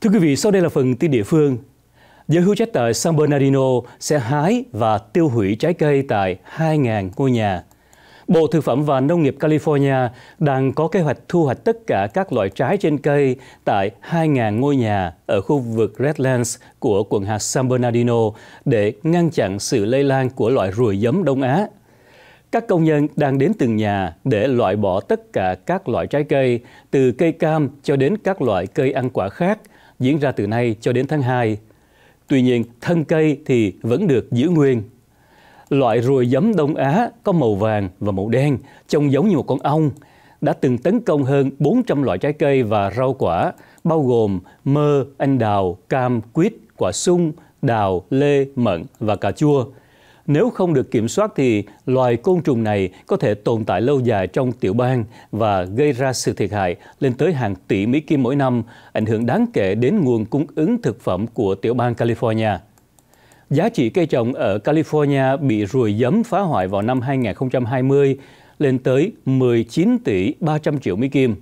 Thưa quý vị, sau đây là phần tin địa phương. Giới hữu trách tại San Bernardino sẽ hái và tiêu hủy trái cây tại 2.000 ngôi nhà. Bộ Thực phẩm và Nông nghiệp California đang có kế hoạch thu hoạch tất cả các loại trái trên cây tại 2.000 ngôi nhà ở khu vực Redlands của quận hạt San Bernardino để ngăn chặn sự lây lan của loại ruồi giấm Đông Á. Các công nhân đang đến từng nhà để loại bỏ tất cả các loại trái cây, từ cây cam cho đến các loại cây ăn quả khác – diễn ra từ nay cho đến tháng 2. Tuy nhiên, thân cây thì vẫn được giữ nguyên. Loại ruồi giấm Đông Á có màu vàng và màu đen, trông giống như một con ong, đã từng tấn công hơn 400 loại trái cây và rau quả, bao gồm mơ, anh đào, cam, quýt, quả sung, đào, lê, mận và cà chua – nếu không được kiểm soát thì loài côn trùng này có thể tồn tại lâu dài trong tiểu bang và gây ra sự thiệt hại lên tới hàng tỷ Mỹ Kim mỗi năm, ảnh hưởng đáng kể đến nguồn cung ứng thực phẩm của tiểu bang California. Giá trị cây trồng ở California bị ruồi giấm phá hoại vào năm 2020 lên tới 19 tỷ 300 triệu Mỹ Kim.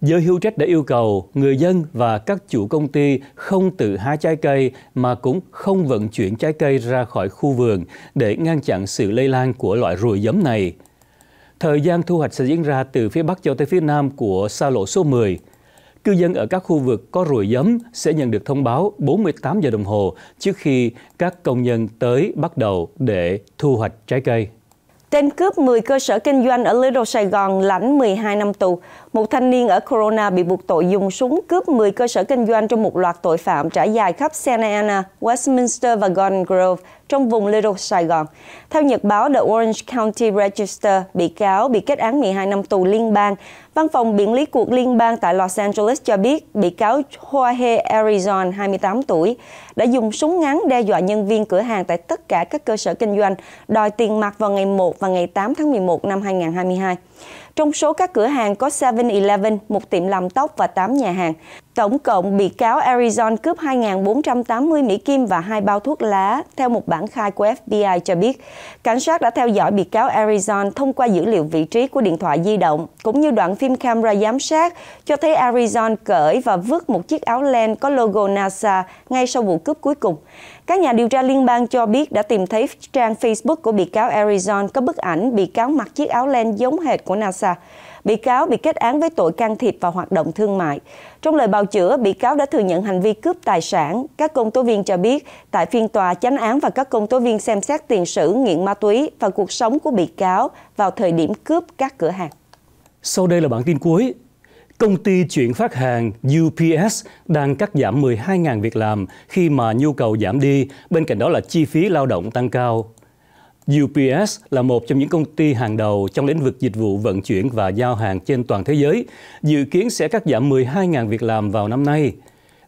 Giới hữu trách đã yêu cầu người dân và các chủ công ty không tự hái trái cây mà cũng không vận chuyển trái cây ra khỏi khu vườn để ngăn chặn sự lây lan của loại ruồi giấm này. Thời gian thu hoạch sẽ diễn ra từ phía Bắc cho tới phía Nam của xa lộ số 10. Cư dân ở các khu vực có ruồi giấm sẽ nhận được thông báo 48 giờ đồng hồ trước khi các công nhân tới bắt đầu để thu hoạch trái cây. Tên cướp 10 cơ sở kinh doanh ở Little Sài Gòn lãnh 12 năm tù. Một thanh niên ở Corona bị buộc tội dùng súng cướp 10 cơ sở kinh doanh trong một loạt tội phạm trải dài khắp Santa Ana, Westminster và Golden Grove trong vùng Little Sài Gòn. Theo nhật báo The Orange County Register, bị cáo bị kết án 12 năm tù liên bang. Văn phòng biện lý cuộc liên bang tại Los Angeles cho biết bị cáo Jorge Arizon, 28 tuổi, đã dùng súng ngắn đe dọa nhân viên cửa hàng tại tất cả các cơ sở kinh doanh, đòi tiền mặt vào ngày 1 và ngày 8 tháng 11 năm 2022. Trong số các cửa hàng có 7 7-Eleven, một tiệm làm tóc và 8 nhà hàng. Tổng cộng, bị cáo Arizona cướp 2.480 Mỹ Kim và hai bao thuốc lá, theo một bản khai của FBI cho biết. Cảnh sát đã theo dõi bị cáo Arizona thông qua dữ liệu vị trí của điện thoại di động, cũng như đoạn phim camera giám sát, cho thấy Arizona cởi và vứt một chiếc áo len có logo NASA ngay sau vụ cướp cuối cùng. Các nhà điều tra liên bang cho biết đã tìm thấy trang Facebook của bị cáo Arizona có bức ảnh bị cáo mặc chiếc áo len giống hệt của NASA bị cáo bị kết án với tội can thiệp vào hoạt động thương mại. Trong lời bào chữa, bị cáo đã thừa nhận hành vi cướp tài sản. Các công tố viên cho biết, tại phiên tòa, chánh án và các công tố viên xem xét tiền sử nghiện ma túy và cuộc sống của bị cáo vào thời điểm cướp các cửa hàng. Sau đây là bản tin cuối. Công ty chuyển phát hàng UPS đang cắt giảm 12.000 việc làm khi mà nhu cầu giảm đi, bên cạnh đó là chi phí lao động tăng cao. UPS là một trong những công ty hàng đầu trong lĩnh vực dịch vụ vận chuyển và giao hàng trên toàn thế giới, dự kiến sẽ cắt giảm 12.000 việc làm vào năm nay.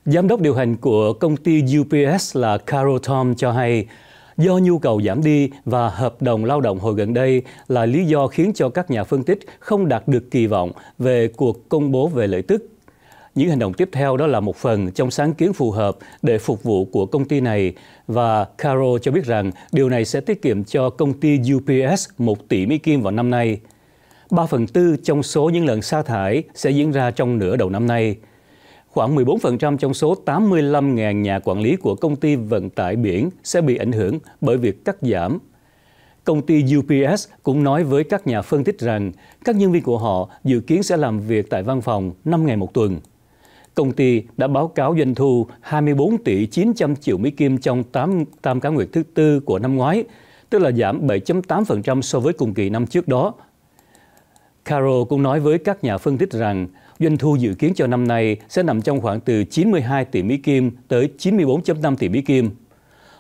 Giám đốc điều hành của công ty UPS là Carol Tom cho hay, do nhu cầu giảm đi và hợp đồng lao động hồi gần đây là lý do khiến cho các nhà phân tích không đạt được kỳ vọng về cuộc công bố về lợi tức những hành động tiếp theo đó là một phần trong sáng kiến phù hợp để phục vụ của công ty này và Caro cho biết rằng điều này sẽ tiết kiệm cho công ty UPS 1 tỷ Mỹ Kim vào năm nay. 3 phần tư trong số những lần sa thải sẽ diễn ra trong nửa đầu năm nay. Khoảng 14% trong số 85.000 nhà quản lý của công ty vận tải biển sẽ bị ảnh hưởng bởi việc cắt giảm Công ty UPS cũng nói với các nhà phân tích rằng các nhân viên của họ dự kiến sẽ làm việc tại văn phòng 5 ngày một tuần công ty đã báo cáo doanh thu 24 tỷ 900 triệu Mỹ Kim trong 8 tam cá nguyệt thứ tư của năm ngoái, tức là giảm 7.8% so với cùng kỳ năm trước đó. Caro cũng nói với các nhà phân tích rằng doanh thu dự kiến cho năm nay sẽ nằm trong khoảng từ 92 tỷ Mỹ Kim tới 94.5 tỷ Mỹ Kim.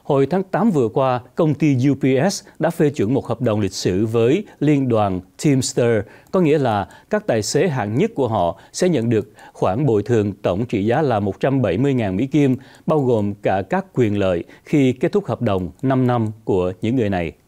Hồi tháng 8 vừa qua, công ty UPS đã phê chuẩn một hợp đồng lịch sử với Liên đoàn Teamster, có nghĩa là các tài xế hạng nhất của họ sẽ nhận được khoản bồi thường tổng trị giá là 170.000 Mỹ Kim, bao gồm cả các quyền lợi khi kết thúc hợp đồng 5 năm của những người này.